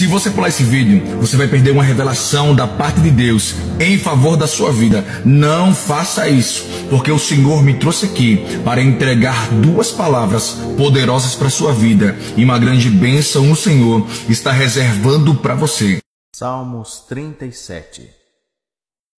Se você pular esse vídeo, você vai perder uma revelação da parte de Deus em favor da sua vida. Não faça isso, porque o Senhor me trouxe aqui para entregar duas palavras poderosas para sua vida e uma grande bênção o Senhor está reservando para você. Salmos 37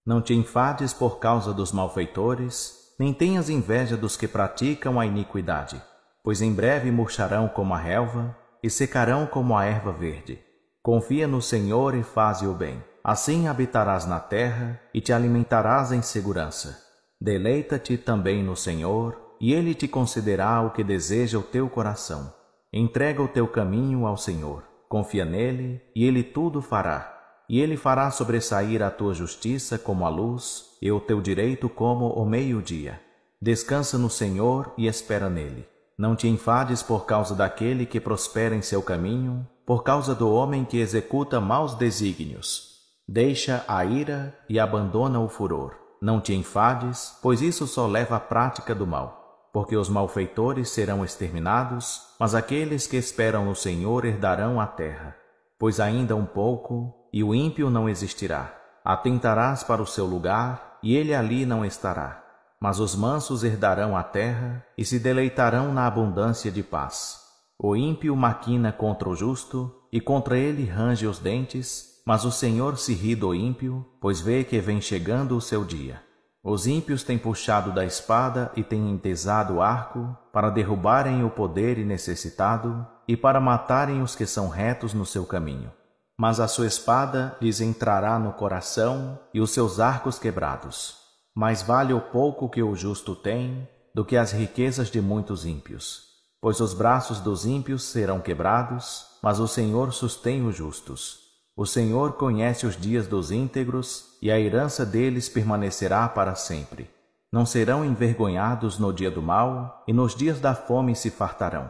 Não te enfades por causa dos malfeitores, nem tenhas inveja dos que praticam a iniquidade, pois em breve murcharão como a relva e secarão como a erva verde. Confia no Senhor e faze o bem. Assim habitarás na terra e te alimentarás em segurança. Deleita-te também no Senhor, e ele te concederá o que deseja o teu coração. Entrega o teu caminho ao Senhor. Confia nele, e ele tudo fará. E ele fará sobressair a tua justiça como a luz, e o teu direito como o meio-dia. Descansa no Senhor e espera nele. Não te enfades por causa daquele que prospera em seu caminho, por causa do homem que executa maus desígnios. Deixa a ira e abandona o furor. Não te enfades, pois isso só leva à prática do mal. Porque os malfeitores serão exterminados, mas aqueles que esperam no Senhor herdarão a terra. Pois ainda um pouco, e o ímpio não existirá. Atentarás para o seu lugar, e ele ali não estará. Mas os mansos herdarão a terra e se deleitarão na abundância de paz. O ímpio maquina contra o justo, e contra ele range os dentes, mas o Senhor se ri do ímpio, pois vê que vem chegando o seu dia. Os ímpios têm puxado da espada e têm entesado o arco, para derrubarem o poder e necessitado, e para matarem os que são retos no seu caminho. Mas a sua espada lhes entrará no coração, e os seus arcos quebrados. Mais vale o pouco que o justo tem, do que as riquezas de muitos ímpios. Pois os braços dos ímpios serão quebrados, mas o Senhor sustém os justos. O Senhor conhece os dias dos íntegros, e a herança deles permanecerá para sempre. Não serão envergonhados no dia do mal, e nos dias da fome se fartarão.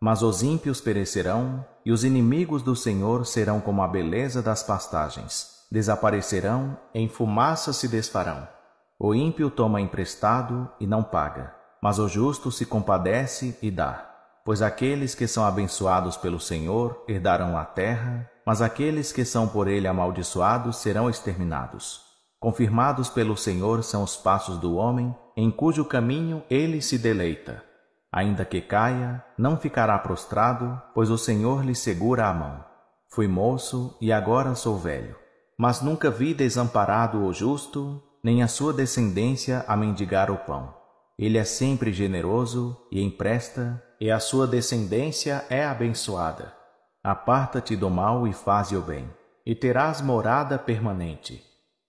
Mas os ímpios perecerão, e os inimigos do Senhor serão como a beleza das pastagens. Desaparecerão, em fumaça se desfarão. O ímpio toma emprestado e não paga, mas o justo se compadece e dá. Pois aqueles que são abençoados pelo Senhor herdarão a terra, mas aqueles que são por ele amaldiçoados serão exterminados. Confirmados pelo Senhor são os passos do homem, em cujo caminho ele se deleita. Ainda que caia, não ficará prostrado, pois o Senhor lhe segura a mão. Fui moço e agora sou velho, mas nunca vi desamparado o justo, nem a sua descendência a mendigar o pão. Ele é sempre generoso e empresta, e a sua descendência é abençoada. Aparta-te do mal e faze o bem, e terás morada permanente.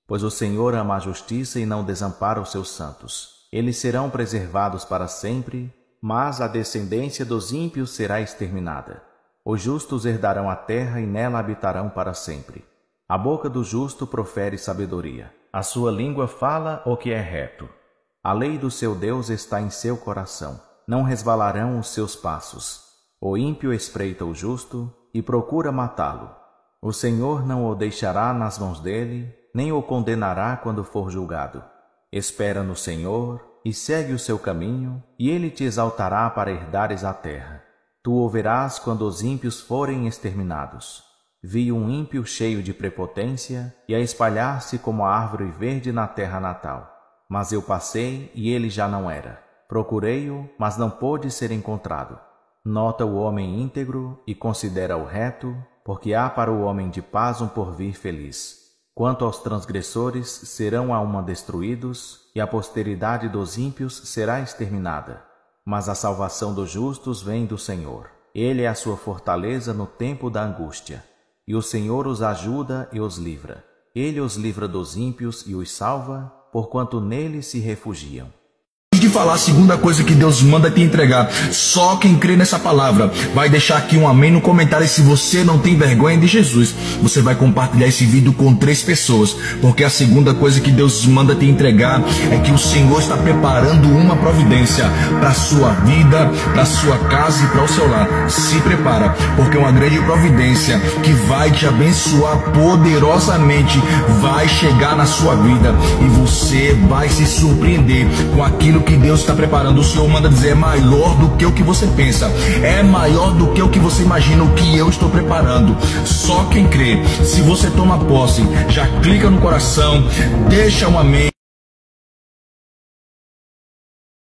Pois o Senhor ama a justiça e não desampara os seus santos. Eles serão preservados para sempre, mas a descendência dos ímpios será exterminada. Os justos herdarão a terra e nela habitarão para sempre. A boca do justo profere sabedoria. A sua língua fala o que é reto. A lei do seu Deus está em seu coração não resvalarão os seus passos. O ímpio espreita o justo e procura matá-lo. O Senhor não o deixará nas mãos dele, nem o condenará quando for julgado. Espera no Senhor e segue o seu caminho, e ele te exaltará para herdares a terra. Tu o verás quando os ímpios forem exterminados. Vi um ímpio cheio de prepotência e a espalhar-se como a árvore verde na terra natal. Mas eu passei e ele já não era. Procurei-o, mas não pôde ser encontrado. Nota o homem íntegro e considera o reto, porque há para o homem de paz um porvir feliz. Quanto aos transgressores, serão a uma destruídos, e a posteridade dos ímpios será exterminada. Mas a salvação dos justos vem do Senhor. Ele é a sua fortaleza no tempo da angústia. E o Senhor os ajuda e os livra. Ele os livra dos ímpios e os salva, porquanto nele se refugiam falar a segunda coisa que Deus manda é te entregar. Só quem crê nessa palavra vai deixar aqui um amém no comentário. E se você não tem vergonha de Jesus, você vai compartilhar esse vídeo com três pessoas. Porque a segunda coisa que Deus manda te entregar é que o Senhor está preparando uma providência para a sua vida, para a sua casa e para o seu lar. Se prepara, porque uma grande providência que vai te abençoar poderosamente vai chegar na sua vida e você vai se surpreender com aquilo que Deus está preparando. O Senhor manda dizer: é maior do que o que você pensa, é maior do que o que você imagina, o que eu estou preparando. Só quem crê, se você toma posse, já clica no coração, deixa um amém.